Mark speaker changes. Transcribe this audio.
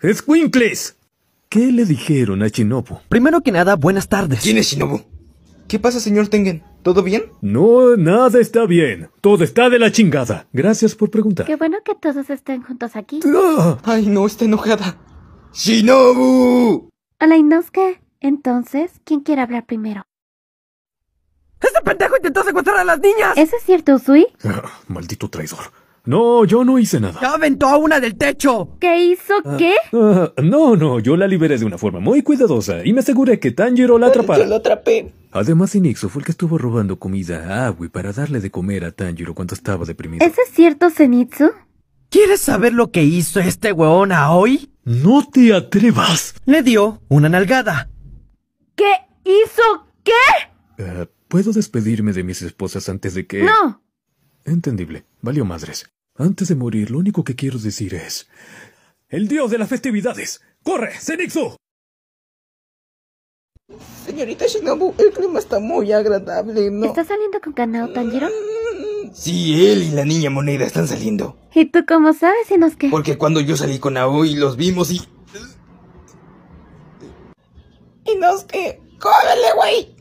Speaker 1: ¡Escuincles! ¿Qué le dijeron a Shinobu? Primero que nada, buenas tardes. ¿Quién es Shinobu? ¿Qué pasa, señor Tengen? ¿Todo bien? No, nada está bien. Todo está de la chingada. Gracias por preguntar. Qué bueno que todos estén juntos aquí. ¡Ah! Ay, no, está enojada. ¡Shinobu! Hola, Inosuke. Entonces, ¿quién quiere hablar primero? ¡Ese pendejo intentó secuestrar a las niñas! ¿Eso es cierto, Usui? Ah, maldito traidor. No, yo no hice nada. ¡Ya aventó a una del techo! ¿Qué hizo ah, qué? Ah, no, no, yo la liberé de una forma muy cuidadosa y me aseguré que Tanjiro la atrapara. lo atrapé. Además, Inixo fue el que estuvo robando comida a y para darle de comer a Tanjiro cuando estaba deprimido. ¿Eso es cierto, Zenitsu? ¿Quieres saber lo que hizo este weón a hoy? ¡No te atrevas! Le dio una nalgada. ¿Qué hizo qué? Ah, ¿Puedo despedirme de mis esposas antes de que...? No. Entendible. Valió madres. Antes de morir, lo único que quiero decir es... ¡El dios de las festividades! ¡Corre, Zenitsu! Señorita Shinobu, el clima está muy agradable, ¿no? ¿Estás saliendo con Kanao Tanjiro? Mm, sí, él y la niña moneda están saliendo. ¿Y tú cómo sabes, nos Inosuke? Porque cuando yo salí con Aoi los vimos y... y nos que ¡Córrele, güey.